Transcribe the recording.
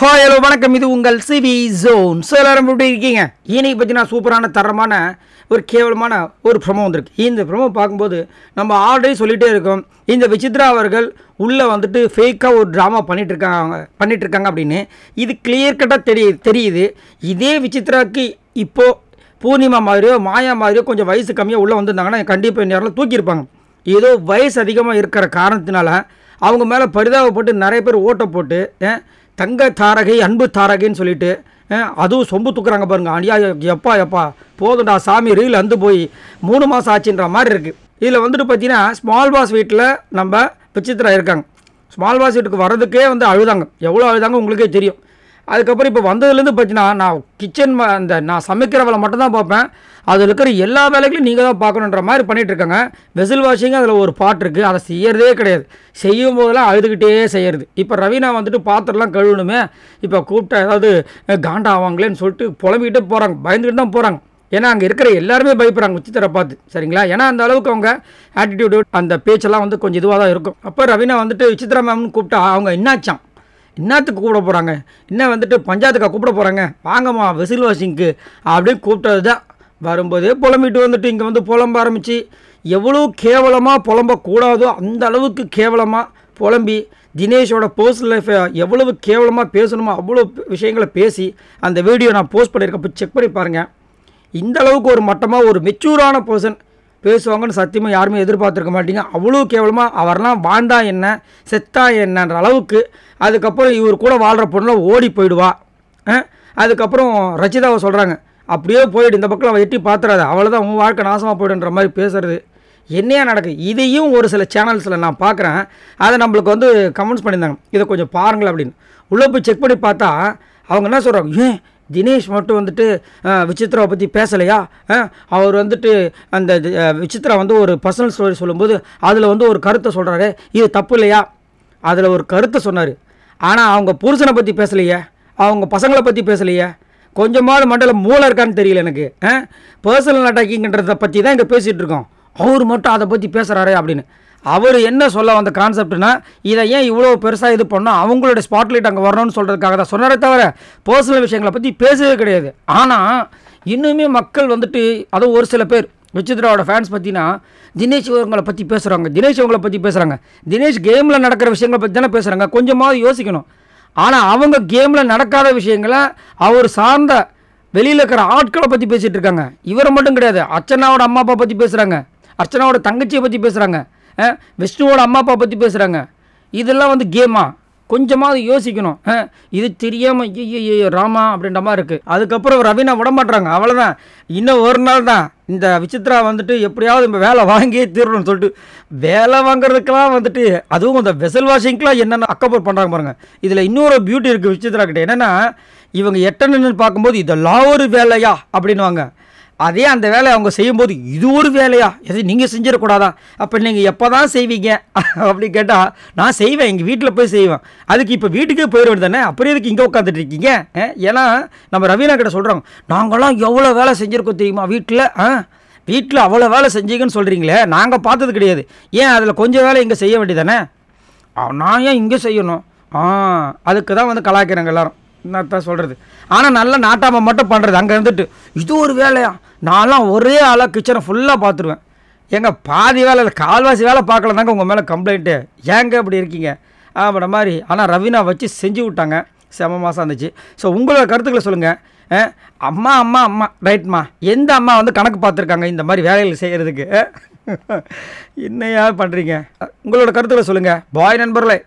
hi hello வணக்கம் இது உங்கள் சிவி ஜோன் ஸோ எல்லோரும் எப்படி இருக்கீங்க இனி பார்த்தீங்கன்னா சூப்பரான தரமான ஒரு கேவலமான ஒரு ப்ரமோ வந்திருக்கு இந்த ப்ரமோ பார்க்கும்போது நம்ம ஆல்ரெடி சொல்லிகிட்டே இருக்கோம் இந்த விசித்ரா அவர்கள் உள்ளே வந்துட்டு ஃபேக்காக ஒரு ட்ராமா பண்ணிகிட்ருக்காங்க பண்ணிகிட்ருக்காங்க அப்படின்னு இது கிளியர் கட்டாக தெரிய தெரியுது இதே விசித்ராக்கு இப்போது பூர்ணிமா மாதிரியோ மாயா மாதிரியோ கொஞ்சம் வயசு கம்மியாக உள்ளே வந்திருந்தாங்கன்னா கண்டிப்பாக நேரத்தில் தூக்கியிருப்பாங்க ஏதோ வயசு அதிகமாக இருக்கிற காரணத்தினால அவங்க மேலே பரிதாபப்பட்டு நிறைய பேர் ஓட்டை போட்டு தங்க தாரகை அன்பு தாரகைன்னு சொல்லிட்டு அதுவும் சொம்பு தூக்குறாங்க பாருங்க அடியா எப்பா எப்பா போதுண்டா சாமி ரீல் அந்து போய் மூணு மாதம் ஆச்சுன்ற மாதிரி இருக்குது இதில் வந்துட்டு பார்த்தீங்கன்னா ஸ்மால் பாஸ் வீட்டில் நம்ம பிச்சித்திரா இருக்காங்க ஸ்மால் பாஸ் வீட்டுக்கு வர்றதுக்கே வந்து அழுதாங்க எவ்வளோ அழுதாங்க உங்களுக்கே தெரியும் அதுக்கப்புறம் இப்போ வந்ததுலேருந்து பார்த்தீங்கன்னா நான் கிச்சன் அந்த நான் சமைக்கிற வேலை மட்டும் தான் பார்ப்பேன் அதில் இருக்கிற எல்லா வேலைகளையும் நீங்கள் தான் பார்க்கணுன்ற மாதிரி பண்ணிகிட்ருக்கங்க வெசில் வாஷிங் அதில் ஒரு பாட்டு இருக்குது அதை செய்யறதே கிடையாது செய்யும் போதெல்லாம் அழுதுகிட்டே செய்கிறது இப்போ ரவீனா வந்துட்டு பாத்திரம்லாம் கழுவணுமே இப்போ கூப்பிட்டா ஏதாவது காண்டா ஆவாங்களேன்னு சொல்லிட்டு புலம்பிக்கிட்டே போகிறாங்க பயந்துக்கிட்டு தான் போகிறாங்க ஏன்னா அங்கே இருக்கிற எல்லாருமே பயப்படுறாங்க உச்சித்தரை பார்த்து சரிங்களா ஏன்னா அந்த அளவுக்கு அவங்க ஆட்டிடியூடு அந்த பேச்செல்லாம் வந்து கொஞ்சம் இதுவாக தான் இருக்கும் அப்போ ரவீனா வந்துட்டு விசித்திரா மேம்னு கூப்பிட்டா அவங்க என்னாச்சான் இன்னத்துக்கு கூப்பிட போகிறாங்க என்ன வந்துட்டு பஞ்சாயத்துக்கா கூப்பிட போகிறாங்க வாங்கம்மா விசில் வாஷிங்க்கு அப்படின்னு கூப்பிட்டது தான் வரும்போதே புலம்பிட்டு வந்துட்டு இங்கே வந்து புலம்ப ஆரம்பிச்சு எவ்வளோ கேவலமாக புலம்பக்கூடாதோ அந்த அளவுக்கு கேவலமாக புலம்பி தினேஷோட பர்சனல் லைஃப்பை எவ்வளவு கேவலமாக பேசணுமோ அவ்வளோ விஷயங்களை பேசி அந்த வீடியோ நான் போஸ்ட் பண்ணியிருக்கேன் பண்ணியிருக்கப்போ செக் பண்ணி பாருங்கள் இந்த அளவுக்கு ஒரு மட்டமாக ஒரு மெச்சூரான பர்சன் பேசுவாங்கன்னு சத்தியமாக யாருமே எதிர்பார்த்துருக்க மாட்டீங்க அவ்வளோ கேவலமாக அவர்லாம் வாழ்ந்தா என்ன செத்தா என்னன்ற அளவுக்கு அதுக்கப்புறம் இவர் கூட வாழ்கிற பொண்ணில் ஓடி போயிடுவா அதுக்கப்புறம் ரச்சிதாவை சொல்கிறாங்க அப்படியே போயிடு இந்த பக்கம் அவள் எட்டி பார்த்துறாது அவ்வளோதான் உன் வாழ்க்கை நாசமாக போய்டுன்ற மாதிரி பேசுகிறது என்னையா நடக்கு இதையும் ஒரு சில சேனல்ஸில் நான் பார்க்குறேன் அதை நம்மளுக்கு வந்து கமெண்ட்ஸ் பண்ணியிருந்தாங்க இதை கொஞ்சம் பாருங்கள் அப்படின்னு உள்ளே போய் செக் பண்ணி பார்த்தா அவங்க என்ன சொல்கிறாங்க ஏன் தினேஷ் மட்டும் வந்துட்டு விசித்ராவை பற்றி பேசலையா அவர் வந்துட்டு அந்த விசித்ரா வந்து ஒரு பர்சனல் ஸ்டோரி சொல்லும்போது அதில் வந்து ஒரு கருத்தை சொல்கிறாரு இது தப்பு இல்லையா அதில் ஒரு கருத்தை சொன்னார் ஆனால் அவங்க புருஷனை பற்றி பேசலையே அவங்க பசங்களை பற்றி பேசலையே கொஞ்சமாவது மண்டலம் மூளை இருக்கான்னு தெரியல எனக்கு பர்சனல் அட்டாக்கிங்கிறத பற்றி தான் இங்கே பேசிகிட்டு இருக்கோம் அவர் மட்டும் அதை பற்றி பேசுகிறாரே அப்படின்னு அவர் என்ன சொல்ல வந்த கான்செப்ட்னா இதை ஏன் இவ்வளோ பெருசாக இது பண்ணோம் அவங்களோட ஸ்பாட்லைட் அங்கே வரணும்னு சொல்கிறதுக்காக தான் சொன்னாரே தவிர பர்சனல் விஷயங்களை பற்றி பேசவே கிடையாது ஆனால் இன்னுமே மக்கள் வந்துட்டு அதுவும் ஒரு சில பேர் விசித்ராவோட ஃபேன்ஸ் பற்றினா தினேஷ் இவங்களை பற்றி பேசுகிறாங்க தினேஷ் இவங்களை பற்றி பேசுகிறாங்க தினேஷ் கேமில் நடக்கிற விஷயங்களை பற்றி தானே பேசுகிறாங்க கொஞ்சமாவது யோசிக்கணும் ஆனால் அவங்க கேமில் நடக்காத விஷயங்களை அவர் சார்ந்த வெளியில் இருக்கிற ஆட்களை பற்றி பேசிகிட்டு இருக்காங்க இவரை மட்டும் கிடையாது அர்ச்சனாவோட அம்மா அப்பா பற்றி பேசுகிறாங்க அர்ச்சனாவோட தங்கச்சியை பற்றி பேசுகிறாங்க விஷ்ணுவோட அம்மா அப்பா பற்றி பேசுகிறாங்க இதெல்லாம் வந்து கேமா அது யோசிக்கணும் இது தெரியாமல் ஐயோ ராமா அப்படின்ற மாதிரி இருக்குது அதுக்கப்புறம் ரவீனா விட மாட்டுறாங்க அவ்வளோதான் இன்னும் ஒரு நாள் தான் இந்த விசித்ரா வந்துட்டு எப்படியாவது நம்ம வேலை வாங்கியே தீரணும்னு சொல்லிட்டு வேலை வாங்குறதுக்கெல்லாம் வந்துட்டு அதுவும் அந்த வெசல் வாஷிங்க்கெலாம் என்னென்ன அக்கப்பர் பண்ணுறாங்க பாருங்கள் இதில் இன்னொரு பியூட்டி இருக்குது விசித்ரா கிட்டே என்னென்னா இவங்க எட்டணுன்னு பார்க்கும்போது இதெல்லாம் ஒரு வேலையா அப்படின்னு அதே அந்த வேலையை அவங்க செய்யும்போது இது ஒரு வேலையா எது நீங்கள் செஞ்சிடக்கூடாதா அப்போ நீங்கள் எப்போ தான் செய்வீங்க அப்படின்னு கேட்டால் நான் செய்வேன் எங்கள் வீட்டில் போய் செய்வேன் அதுக்கு இப்போ வீட்டுக்கே போயிட தானே அப்புறம் எதுக்கு இங்கே உட்காந்துட்டு இருக்கீங்க ஏன்னா நம்ம ரவீனா கிட்ட சொல்கிறாங்க நாங்களாம் எவ்வளோ வேலை செஞ்சுருக்கோம் தெரியுமா வீட்டில் ஆ வீட்டில் அவ்வளோ வேலை செஞ்சீங்கன்னு சொல்கிறீங்களே நாங்கள் பார்த்தது கிடையாது ஏன் அதில் கொஞ்சம் வேலை இங்கே செய்ய வேண்டியதானே நான் ஏன் இங்கே செய்யணும் ஆ அதுக்கு தான் வந்து கலாய்க்கிறாங்க எல்லோரும் நான் தான் சொல்கிறது ஆனால் நல்லா நாட்டாமல் மட்டும் பண்ணுறது அங்கே இருந்துட்டு இது ஒரு வேலையா நான்லாம் ஒரே ஆளாக கிச்சனை ஃபுல்லாக பார்த்துருவேன் எங்கள் பாதி வேலை இல்லை கால்வாசி வேலை பார்க்கல தாங்க உங்கள் மேலே கம்ப்ளைண்ட்டு ஏங்க இப்படி இருக்கீங்க அப்படின்ற மாதிரி ஆனால் ரவினா வச்சு செஞ்சு விட்டாங்க செம மாதம் இருந்துச்சு ஸோ உங்களோட கருத்துக்களை சொல்லுங்கள் அம்மா அம்மா அம்மா ரைட்மா எந்த அம்மா வந்து கணக்கு பார்த்துருக்காங்க இந்த மாதிரி வேலைகள் செய்கிறதுக்கு என்னையா பண்ணுறீங்க உங்களோட கருத்துக்களை சொல்லுங்கள் பாய் நண்பர்களே